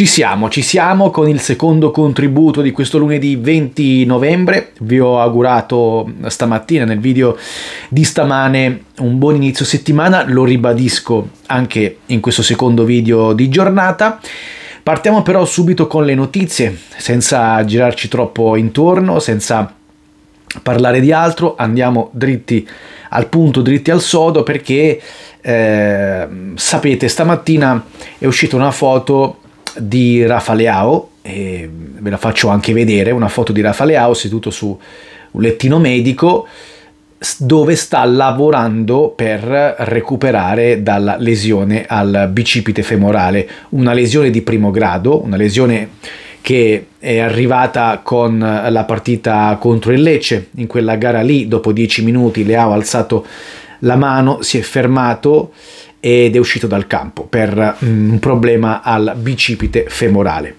Ci siamo, ci siamo con il secondo contributo di questo lunedì 20 novembre. Vi ho augurato stamattina nel video di stamane un buon inizio settimana, lo ribadisco anche in questo secondo video di giornata. Partiamo però subito con le notizie, senza girarci troppo intorno, senza parlare di altro, andiamo dritti al punto, dritti al sodo perché eh, sapete stamattina è uscita una foto di Rafa Leao, e ve la faccio anche vedere, una foto di Rafa Leao seduto su un lettino medico dove sta lavorando per recuperare dalla lesione al bicipite femorale, una lesione di primo grado, una lesione che è arrivata con la partita contro il Lecce, in quella gara lì dopo 10 minuti Leao ha alzato la mano, si è fermato ed è uscito dal campo per mm, un problema al bicipite femorale.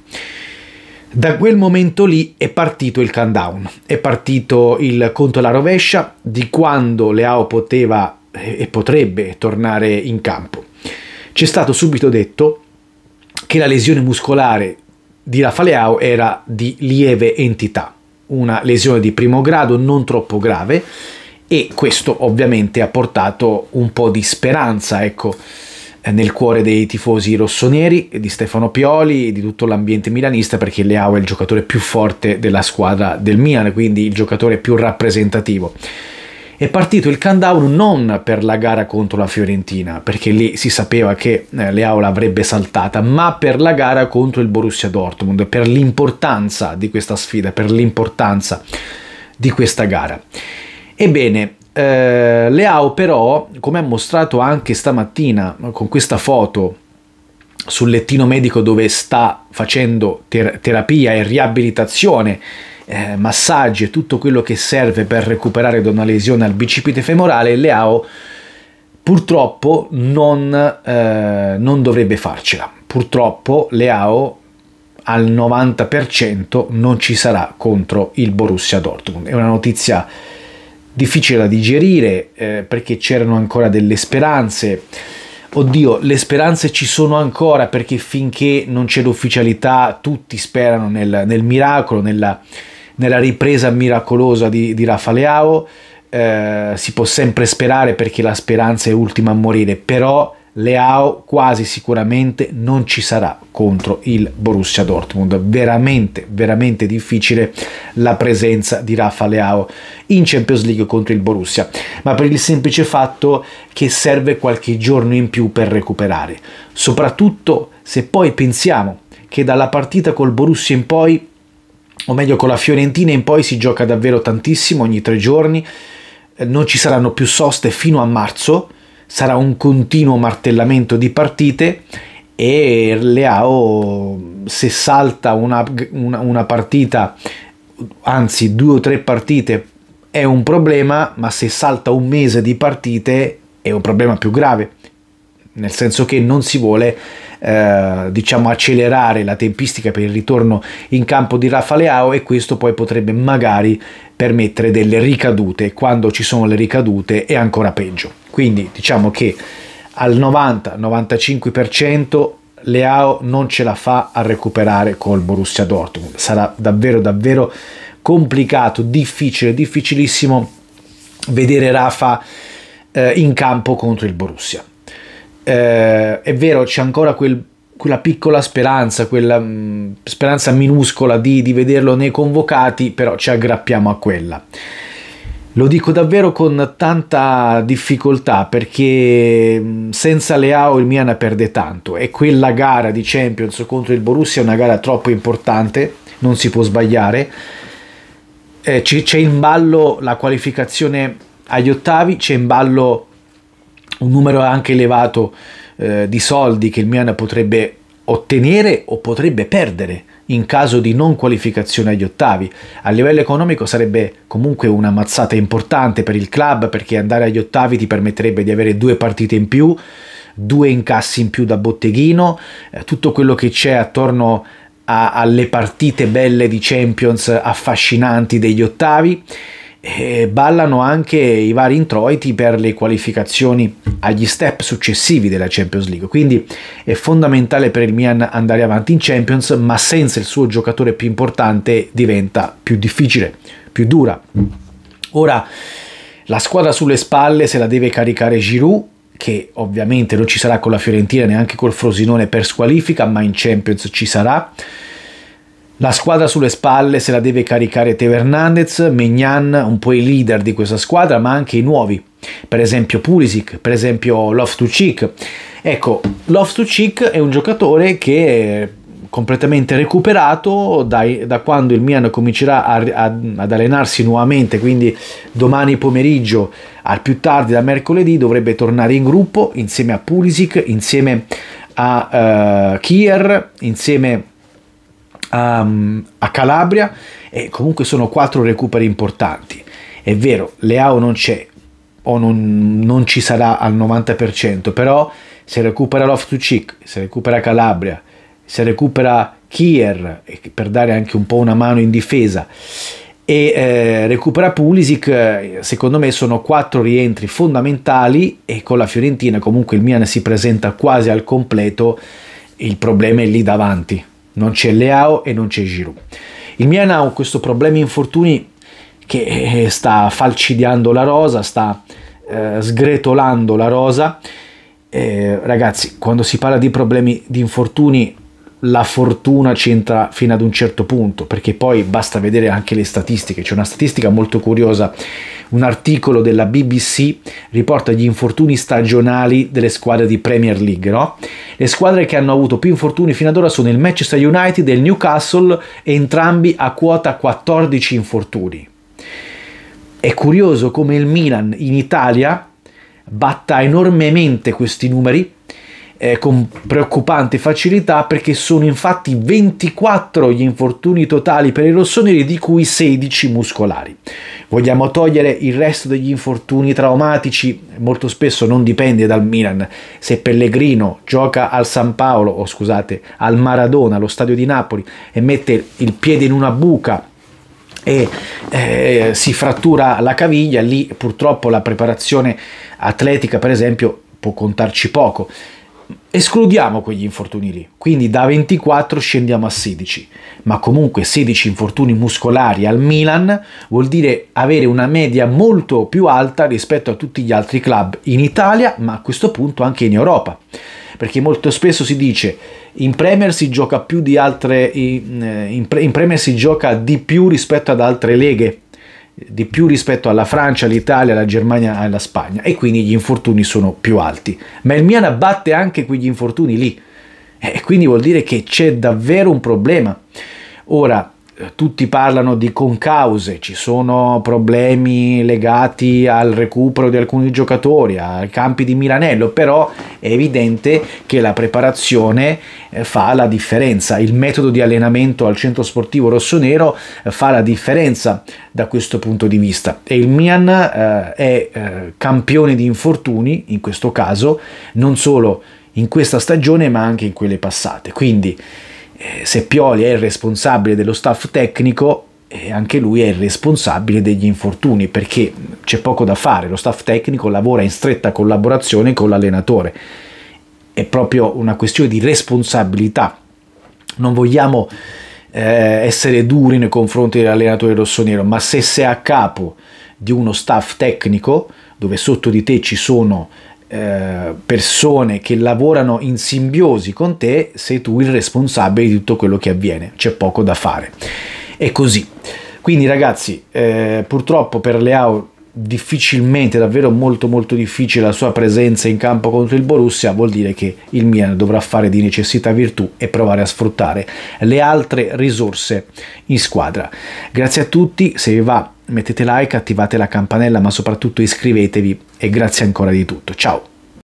Da quel momento lì è partito il countdown, è partito il conto alla rovescia di quando Leao poteva eh, e potrebbe tornare in campo. C'è stato subito detto che la lesione muscolare di Rafa Leao era di lieve entità, una lesione di primo grado non troppo grave e questo ovviamente ha portato un po' di speranza, ecco, eh, nel cuore dei tifosi rossoneri, di Stefano Pioli e di tutto l'ambiente milanista perché Leao è il giocatore più forte della squadra del Milan, quindi il giocatore più rappresentativo. È partito il countdown non per la gara contro la Fiorentina, perché lì si sapeva che eh, Leao l'avrebbe saltata, ma per la gara contro il Borussia Dortmund, per l'importanza di questa sfida, per l'importanza di questa gara. Ebbene, eh, Leao però, come ha mostrato anche stamattina con questa foto sul lettino medico dove sta facendo ter terapia e riabilitazione, eh, massaggi e tutto quello che serve per recuperare da una lesione al bicipite femorale, Leao purtroppo non, eh, non dovrebbe farcela. Purtroppo Leao al 90% non ci sarà contro il Borussia Dortmund. È una notizia difficile da digerire eh, perché c'erano ancora delle speranze. Oddio, le speranze ci sono ancora perché finché non c'è l'ufficialità tutti sperano nel, nel miracolo, nella, nella, ripresa miracolosa di, di Rafaleao. Eh, si può sempre sperare perché la speranza è ultima a morire, però Leao quasi sicuramente non ci sarà contro il Borussia Dortmund. Veramente, veramente difficile la presenza di Rafa Leao in Champions League contro il Borussia, ma per il semplice fatto che serve qualche giorno in più per recuperare. Soprattutto se poi pensiamo che dalla partita col Borussia in poi, o meglio con la Fiorentina in poi, si gioca davvero tantissimo ogni tre giorni, eh, non ci saranno più soste fino a marzo sarà un continuo martellamento di partite e Leao se salta una, una, una partita, anzi due o tre partite è un problema, ma se salta un mese di partite è un problema più grave, nel senso che non si vuole eh, diciamo accelerare la tempistica per il ritorno in campo di Rafa Leao e questo poi potrebbe magari permettere delle ricadute quando ci sono le ricadute è ancora peggio quindi diciamo che al 90-95% Leao non ce la fa a recuperare col Borussia Dortmund sarà davvero davvero complicato difficile difficilissimo vedere Rafa eh, in campo contro il Borussia eh, è vero, c'è ancora quel, quella piccola speranza, quella mh, mm, speranza minuscola di, di vederlo nei convocati, però ci aggrappiamo a quella. Lo dico davvero con tanta difficoltà perché mm, senza Leao il Milan perde tanto e quella gara di Champions contro il Borussia è una gara troppo importante, non si può sbagliare. Eh, c'è in ballo la qualificazione agli ottavi, c'è in ballo un numero anche elevato eh, di soldi che il Milan potrebbe ottenere o potrebbe perdere in caso di non qualificazione agli ottavi. A livello economico sarebbe comunque una mazzata importante per il club perché andare agli ottavi ti permetterebbe di avere due partite in più, due incassi in più da botteghino, eh, tutto quello che c'è attorno a, alle partite belle di Champions affascinanti degli ottavi ballano anche i vari introiti per le qualificazioni agli step successivi della Champions League. Quindi è fondamentale per il Milan andare avanti in Champions, ma senza il suo giocatore più importante diventa più difficile, più dura. Ora la squadra sulle spalle se la deve caricare Giroud che ovviamente non ci sarà con la Fiorentina neanche col Frosinone per squalifica, ma in Champions ci sarà. La squadra sulle spalle se la deve caricare Teo Hernandez, Mignan, un po' i leader di questa squadra, ma anche i nuovi, per esempio Pulisic, per esempio Loftus-Cheek. Ecco, to cheek è un giocatore che è completamente recuperato dai, da quando il Milan comincerà a, a, ad allenarsi nuovamente, quindi domani pomeriggio al più tardi da mercoledì dovrebbe tornare in gruppo insieme a Pulisic, insieme a uh, Kier, insieme a a, ehm, a Calabria e comunque sono quattro recuperi importanti. È vero, Leao non c'è o non, non ci sarà al 90%, però se recupera Loft to cheek se recupera Calabria, se recupera Kier per dare anche un po' una mano in difesa e eh, recupera Pulisic secondo me sono quattro rientri fondamentali e con la Fiorentina comunque il Milan si presenta quasi al completo il problema è lì davanti non c'è Leao e non c'è Giroud. Il Milan ha questo problema infortuni che eh, sta falcidiando la rosa, sta eh, sgretolando la rosa. Eh, ragazzi, quando si parla di problemi di infortuni la fortuna c'entra fino ad un certo punto, perché poi basta vedere anche le statistiche. C'è una statistica molto curiosa, un articolo della BBC riporta gli infortuni stagionali delle squadre di Premier League, no? Le squadre che hanno avuto più infortuni fino ad ora sono il Manchester United e il Newcastle, entrambi a quota 14 infortuni. È curioso come il Milan in Italia batta enormemente questi numeri eh, con preoccupante facilità perché sono infatti 24 gli infortuni totali per i rossoneri di cui 16 muscolari. Vogliamo togliere il resto degli infortuni traumatici, molto spesso non dipende dal Milan. Se Pellegrino gioca al San Paolo, o scusate, al Maradona, allo stadio di Napoli, e mette il piede in una buca e eh, si frattura la caviglia, lì purtroppo la preparazione atletica, per esempio, può contarci poco escludiamo quegli infortuni lì, quindi da 24 scendiamo a 16, ma comunque 16 infortuni muscolari al Milan vuol dire avere una media molto più alta rispetto a tutti gli altri club in Italia, ma a questo punto anche in Europa, perché molto spesso si dice in Premier si gioca più di altre in, eh, in, in Premier si gioca di più rispetto ad altre leghe di più rispetto alla Francia, all'Italia, alla Germania, alla Spagna e quindi gli infortuni sono più alti. Ma il Milan abbatte anche quegli infortuni lì e quindi vuol dire che c'è davvero un problema. Ora, tutti parlano di concause, ci sono problemi legati al recupero di alcuni giocatori, ai campi di Milanello, però è evidente che la preparazione eh, fa la differenza, il metodo di allenamento al centro sportivo rossonero eh, fa la differenza da questo punto di vista e il Mian eh, è eh, campione di infortuni in questo caso, non solo in questa stagione ma anche in quelle passate. Quindi eh, se Pioli è il responsabile dello staff tecnico, eh, anche lui è il responsabile degli infortuni, perché c'è poco da fare, lo staff tecnico lavora in stretta collaborazione con l'allenatore. È proprio una questione di responsabilità. Non vogliamo eh, essere duri nei confronti dell'allenatore rossonero, ma se sei a capo di uno staff tecnico, dove sotto di te ci sono eh, persone che lavorano in simbiosi con te, sei tu il responsabile di tutto quello che avviene, c'è poco da fare. È così. Quindi ragazzi, eh, purtroppo per le AU difficilmente, davvero molto molto difficile la sua presenza in campo contro il Borussia, vuol dire che il Milan dovrà fare di necessità virtù e provare a sfruttare le altre risorse in squadra. Grazie a tutti, se vi va mettete like, attivate la campanella, ma soprattutto iscrivetevi e grazie ancora di tutto. Ciao!